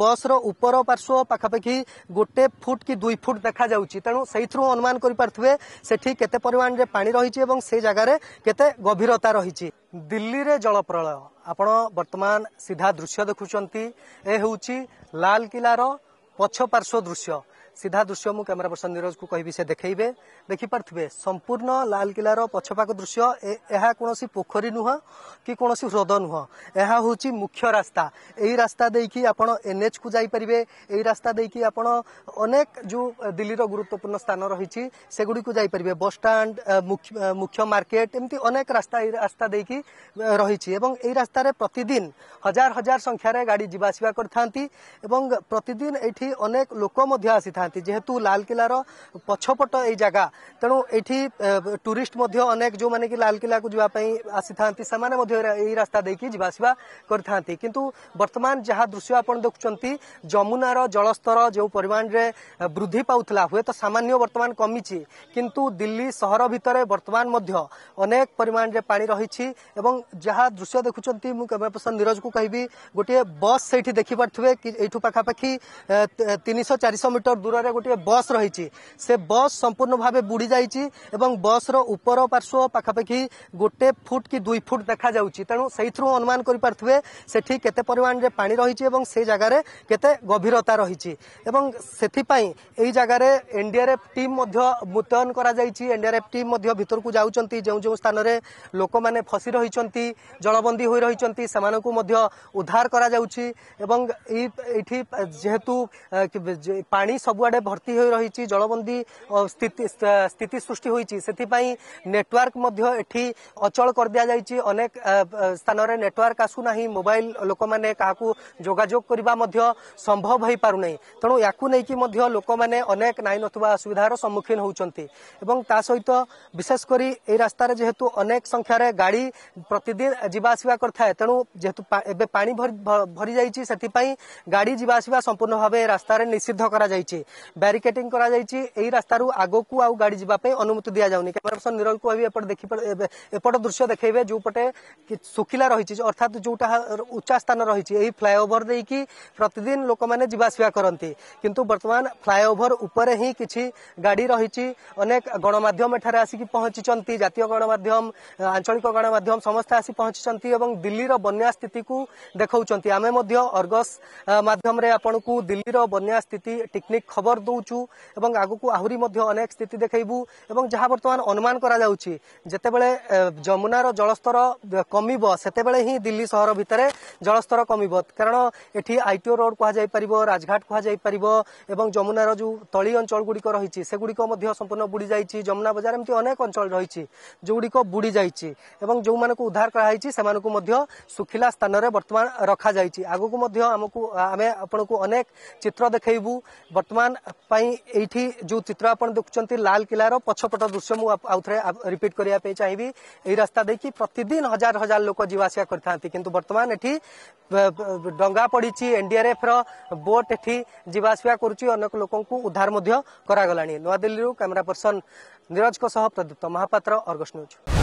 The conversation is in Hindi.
ବସ୍ର ଉପର ପାର୍ଶ୍ୱ ପାଖାପାଖି ଗୋଟେ ଫୁଟ କି ଦୁଇ ଫୁଟ ଦେଖାଯାଉଛି ତେଣୁ ସେଇଥିରୁ ଅନୁମାନ କରିପାରୁଥିବେ ସେଠି କେତେ ପରିମାଣରେ ପାଣି ରହିଛି ଏବଂ ସେ ଜାଗାରେ କେତେ ଗଭୀରତା ରହିଛି ଦିଲ୍ଲୀରେ ଜଳ ପ୍ରଳୟ ଆପଣ ବର୍ତ୍ତମାନ ସିଧା ଦୃଶ୍ୟ ଦେଖୁଛନ୍ତି ଏ ହେଉଛି ଲାଲକିଲ୍ଲାର ପଛ ପାର୍ଶ୍ୱ ଦୃଶ୍ୟ ସିଧା ଦୃଶ୍ୟ ମୁଁ କ୍ୟାମେରା ପର୍ସନ ନିରଜକୁ କହିବି ସେ ଦେଖେଇବେ ଦେଖିପାରୁଥିବେ ସମ୍ପୂର୍ଣ୍ଣ ଲାଲକିଲ୍ଲାର ପଛପାଖ ଦୃଶ୍ୟ ଏହା କୌଣସି ପୋଖରୀ ନୁହଁ କି କୌଣସି ହ୍ରଦ ନୁହଁ ଏହା ହେଉଛି ମୁଖ୍ୟ ରାସ୍ତା ଏହି ରାସ୍ତା ଦେଇକି ଆପଣ ଏନ୍ଏଚ୍କୁ ଯାଇପାରିବେ ଏହି ରାସ୍ତା ଦେଇକି ଆପଣ ଅନେକ ଯେଉଁ ଦିଲ୍ଲୀର ଗୁରୁତ୍ୱପୂର୍ଣ୍ଣ ସ୍ଥାନ ରହିଛି ସେଗୁଡ଼ିକୁ ଯାଇପାରିବେ ବସ୍ଷ୍ଟାଣ୍ଡ ମୁଖ୍ୟ ମାର୍କେଟ ଏମିତି ଅନେକ ରାସ୍ତା ଏହି ରାସ୍ତା ଦେଇକି ରହିଛି ଏବଂ ଏହି ରାସ୍ତାରେ ପ୍ରତିଦିନ ହଜାର ହଜାର ସଂଖ୍ୟାରେ ଗାଡ଼ି ଯିବା ଆସିବା କରିଥାନ୍ତି ଏବଂ ପ୍ରତିଦିନ ଏଠି ଅନେକ ଲୋକ ମଧ୍ୟ ଆସିଥାନ୍ତି था जेहेतु लालकिलार पछपट ये जगह तेणु ये टूरीस्ट अनेक जो मैंने कि लालकिला जावाई आसी था से रास्ता देखिए जावासवा करूँ बर्तमान जहाँ दृश्य आप देखुं जमुनार जलस्तर जो परिमाण में वृद्धि पाला हुए तो सामान्य बर्तमान कमी किंतु दिल्ली सहर भितर बर्तमान अनेक परिमाण में पा रही जहाँ दृश्य देखुं कैमेरा पर्सन नीरज को कह गोटे बस से देखिपे कि यूँ तीन शौ चार मीटर दूर দূরে গোটিয়ে বস রয়েছে সে বস সম্পূর্ণ ভাবে বুড়ি যাইছি এবং বসর উপর পার্শ্ব পাখাপাখি গোটে ফুট কি দুই ফুট দেখা যাচ্ছে তেমন সেইথ্রু অনুমান করে পারে সেটি কেতে পরিমাণে পা রয়েছে এবং সেই জায়গায় কেতে গভীরতা রয়েছে এবং সেপাই এই জায়গায় এনডিআরএফ টিম মধ্য মুতয়ন করা যাইছি এনডিআরএফ টিম মধ্য ভিতরকু যাচ্ছেন যে যে স্থানরে লোকমানে ফসি রয়েছেন জলবন্দী হয়ে রয়েছেন সেমানকু মধ্য উদ্ধার করা যাচ্ছে এবং এইটি যেহেতু পানি সবু ସବୁଆଡ଼େ ଭର୍ତ୍ତି ହୋଇ ରହିଛି ଜଳବନ୍ଦୀ ସ୍ଥିତି ସୃଷ୍ଟି ହୋଇଛି ସେଥିପାଇଁ ନେଟୱାର୍କ ମଧ୍ୟ ଏଠି ଅଚଳ କରିଦିଆଯାଇଛି ଅନେକ ସ୍ଥାନରେ ନେଟୱାର୍କ ଆସୁନାହିଁ ମୋବାଇଲ ଲୋକମାନେ କାହାକୁ ଯୋଗାଯୋଗ କରିବା ମଧ୍ୟ ସମ୍ଭବ ହୋଇପାରୁନାହିଁ ତେଣୁ ୟାକୁ ନେଇକି ମଧ୍ୟ ଲୋକମାନେ ଅନେକ ନାହିଁ ନଥିବା ଅସୁବିଧାର ସମ୍ମୁଖୀନ ହେଉଛନ୍ତି ଏବଂ ତା ସହିତ ବିଶେଷ କରି ଏହି ରାସ୍ତାରେ ଯେହେତୁ ଅନେକ ସଂଖ୍ୟାରେ ଗାଡ଼ି ପ୍ରତିଦିନ ଯିବା ଆସିବା କରିଥାଏ ତେଣୁ ଯେହେତୁ ଏବେ ପାଣି ଭରିଯାଇଛି ସେଥିପାଇଁ ଗାଡ଼ି ଯିବା ଆସିବା ସମ୍ପୂର୍ଣ୍ଣ ଭାବେ ରାସ୍ତାରେ ନିଷିଦ୍ଧ କରାଯାଇଛି ब्यारिकेडिंग कर रास्तु आगक आउ गाड़ी जीप अनुमति दि जाऊन कैमेरा पर्सन निरल को एपट दृश्य देखेबे जो पटे शुखिला रही अर्थात जो उच्चा स्थान रही फ्लाएर दे कि प्रतिदिन लोक मैंने जावासवा करती कि बर्तमान फ्लाएर उपर ही किसी गाड़ी रही गणमाम एठार आसिक पहुंची जितिय गणमाम आंचलिक गणमाम समस्त आसी पहुंची दिल्लीर बना स्थित को देखते आम अर्गस मध्यम आपण दिल्लीर बना स्थित टिकनिक खबर ଖବର ଦଉଛୁ ଏବଂ ଆଗକୁ ଆହୁରି ମଧ୍ୟ ଅନେକ ସ୍ଥିତି ଦେଖାଇବୁ ଏବଂ ଯାହା ବର୍ତ୍ତମାନ ଅନୁମାନ କରାଯାଉଛି ଯେତେବେଳେ ଯମୁନାର ଜଳସ୍ତର କମିବ ସେତେବେଳେ ହିଁ ଦିଲ୍ଲୀ ସହର ଭିତରେ ଜଳସ୍ତର କମିବ କାରଣ ଏଠି ଆଇଟିଓ ରୋଡ଼ କୁହାଯାଇପାରିବ ରାଜଘାଟ କୁହାଯାଇପାରିବ ଏବଂ ଯମୁନାର ଯେଉଁ ତଳି ଅଞ୍ଚଳଗୁଡ଼ିକ ରହିଛି ସେଗୁଡ଼ିକ ମଧ୍ୟ ସମ୍ପୂର୍ଣ୍ଣ ବୁଡ଼ି ଯାଇଛି ଯମୁନା ବଜାର ଏମିତି ଅନେକ ଅଞ୍ଚଳ ରହିଛି ଯେଉଁଗୁଡ଼ିକ ବୁଡ଼ି ଯାଇଛି ଏବଂ ଯେଉଁମାନଙ୍କୁ ଉଦ୍ଧାର କରାଯାଇଛି ସେମାନଙ୍କୁ ମଧ୍ୟ ଶୁଖିଲା ସ୍ଥାନରେ ବର୍ତ୍ତମାନ ରଖାଯାଇଛି ଆଗକୁ ମଧ୍ୟ ଆମକୁ ଆମେ ଆପଣଙ୍କୁ ଅନେକ ଚିତ୍ର ଦେଖାଇବୁ ବର୍ତ୍ତମାନ वर्तमान जो चित्र आप देखते लाल किलार पछपट दृश्य मुझे रिपीट करने चाहिए रास्ता देखिए प्रतिदिन हजार हजार लोक जीवासिया करते वर्तमान पड़ी एनडीआरएफ रोट एटी जीवासिया करक लोक नुआ दिल्ली कैमेरा पर्सन नीरज प्रदीप्त महापात्र अर्गस न्यूज